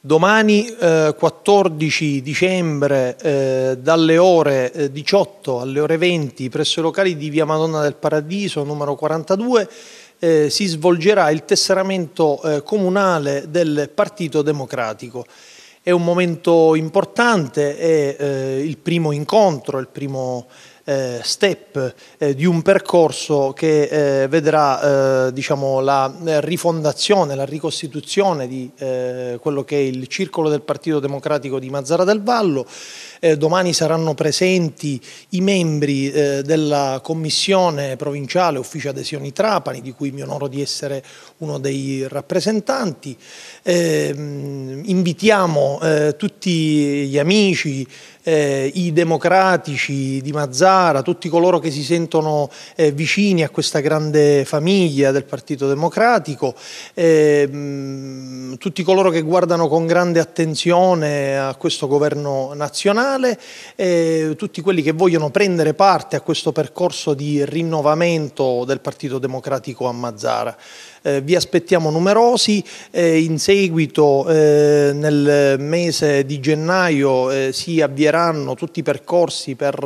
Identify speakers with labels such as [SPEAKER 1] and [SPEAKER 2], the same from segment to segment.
[SPEAKER 1] Domani eh, 14 dicembre eh, dalle ore 18 eh, alle ore 20 presso i locali di Via Madonna del Paradiso numero 42 eh, si svolgerà il tesseramento eh, comunale del Partito Democratico. È un momento importante, è eh, il primo incontro, il primo eh, step eh, di un percorso che eh, vedrà eh, diciamo, la eh, rifondazione, la ricostituzione di quello che è il circolo del Partito Democratico di Mazzara del Vallo. domani saranno presenti i membri della commissione provinciale Ufficio Adesioni Trapani, di cui mi onoro di essere uno dei rappresentanti. Ehm, invitiamo tutti gli amici, i democratici di Mazzara, Valditara, tutti coloro che si sentono eh, vicini a questa grande famiglia del Partito Democratico, eh, tutti coloro che guardano con grande attenzione a questo governo nazionale, eh, tutti quelli che vogliono prendere parte a questo percorso di rinnovamento del Partito Democratico a Mazzara. Eh, vi aspettiamo numerosi, eh, in seguito eh, nel mese di gennaio eh, si avvieranno tutti i percorsi per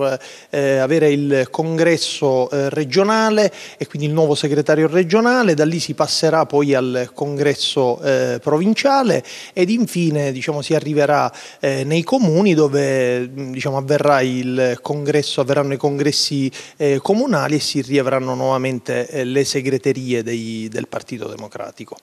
[SPEAKER 1] eh, avere il congresso eh, regionale e quindi il nuovo segretario regionale, da lì si passerà poi al congresso eh, provinciale ed infine diciamo, si arriverà eh, nei comuni dove mm, diciamo, congresso, avverranno i congressi eh, comunali e si riavranno nuovamente eh, le segreterie dei, del Partito Democratico.